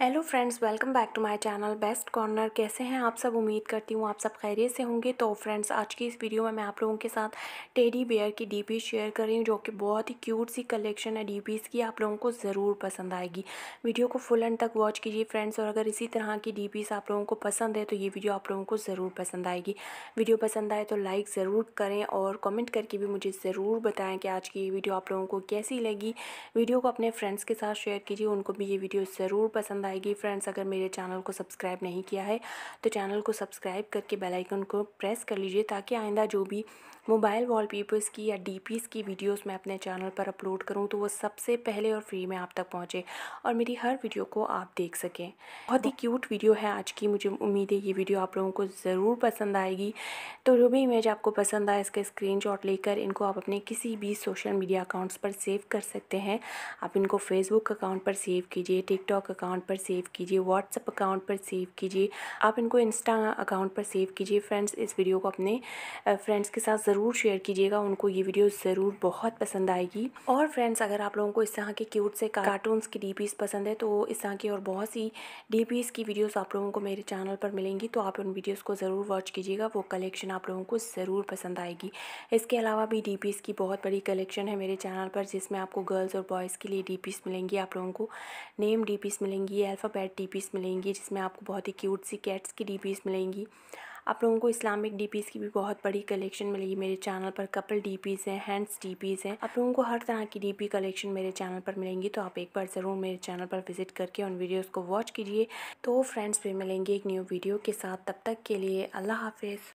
hello friends welcome back to my channel best corner कैसे हैं आप सब उम्मीद करती हूँ आप सब खैरियत से होंगे तो फ्रेंड्स आज की इस वीडियो में मैं आप लोगों के साथ टेडी बेयर की डीपी शेयर कर रही हूँ जो कि बहुत ही क्यूट सी कलेक्शन है डीपीज़ की आप लोगों को ज़रूर पसंद आएगी वीडियो को फुल एंड तक वॉच कीजिए फ्रेंड्स और अगर इसी तरह की डी आप लोगों को पसंद है तो ये वीडियो आप लोगों को ज़रूर पसंद आएगी वीडियो पसंद आए तो लाइक ज़रूर करें और कॉमेंट करके भी मुझे ज़रूर बताएँ कि आज की ये वीडियो आप लोगों को कैसी लगी वीडियो को अपने फ्रेंड्स के साथ शेयर कीजिए उनको भी ये वीडियो ज़रूर पसंद आएगी फ्रेंड्स अगर मेरे चैनल को सब्सक्राइब नहीं किया है तो चैनल को सब्सक्राइब करके बेल आइकन को प्रेस कर लीजिए ताकि आइंदा जो भी मोबाइल वॉलपेपर्स की या डीपीस की वीडियोस मैं अपने चैनल पर अपलोड करूं तो वो सबसे पहले और फ्री में आप तक पहुंचे और मेरी हर वीडियो को आप देख सकें बहुत ही क्यूट वीडियो है आज की मुझे उम्मीद है ये वीडियो आप लोगों को ज़रूर पसंद आएगी तो जो भी इमेज आपको पसंद आए इसका स्क्रीन लेकर इनको आप अपने किसी भी सोशल मीडिया अकाउंट्स पर सेव कर सकते हैं आप इनको फेसबुक अकाउंट पर सेव कीजिए टिकटॉक अकाउंट पर पर सेव कीजिए व्हाट्सअप अकाउंट पर सेव कीजिए आप इनको इंस्टा अकाउंट पर सेव कीजिए फ्रेंड्स इस वीडियो को अपने फ्रेंड्स के साथ ज़रूर शेयर कीजिएगा उनको ये वीडियो ज़रूर बहुत पसंद आएगी और फ्रेंड्स अगर आप लोगों को इस तरह के क्यूट से कार्टून्स की डी पसंद है तो इस तरह की और बहुत सी डी की वीडियोज़ आप लोगों को मेरे चैनल पर मिलेंगी तो आप उन वीडियोज़ को ज़रूर वॉच कीजिएगा वो कलेक्शन आप लोगों को ज़रूर पसंद आएगी इसके अलावा भी डी की बहुत बड़ी कलेक्शन है मेरे चैनल पर जिसमें आपको गर्ल्स और बॉयज़ के लिए डी मिलेंगी आप लोगों को नेम डी मिलेंगी अल्फ़ाबेट डी मिलेंगी जिसमें आपको बहुत ही क्यूट सी कैट्स की डी पीस मिलेंगी आप लोगों को इस्लामिक डी की भी बहुत बड़ी कलेक्शन मिलेगी मेरे चैनल पर कपल डी पीस हैं हैंड्स डी पीस हैं आप लोगों को हर तरह की डी पी कलेक्शन मेरे चैनल पर मिलेंगी तो आप एक बार ज़रूर मेरे चैनल पर विजिट करके उन वीडियोज़ को वॉच कीजिए तो फ्रेंड्स भी मिलेंगे एक न्यू वीडियो के साथ तब तक के लिए अल्लाह हाफिज़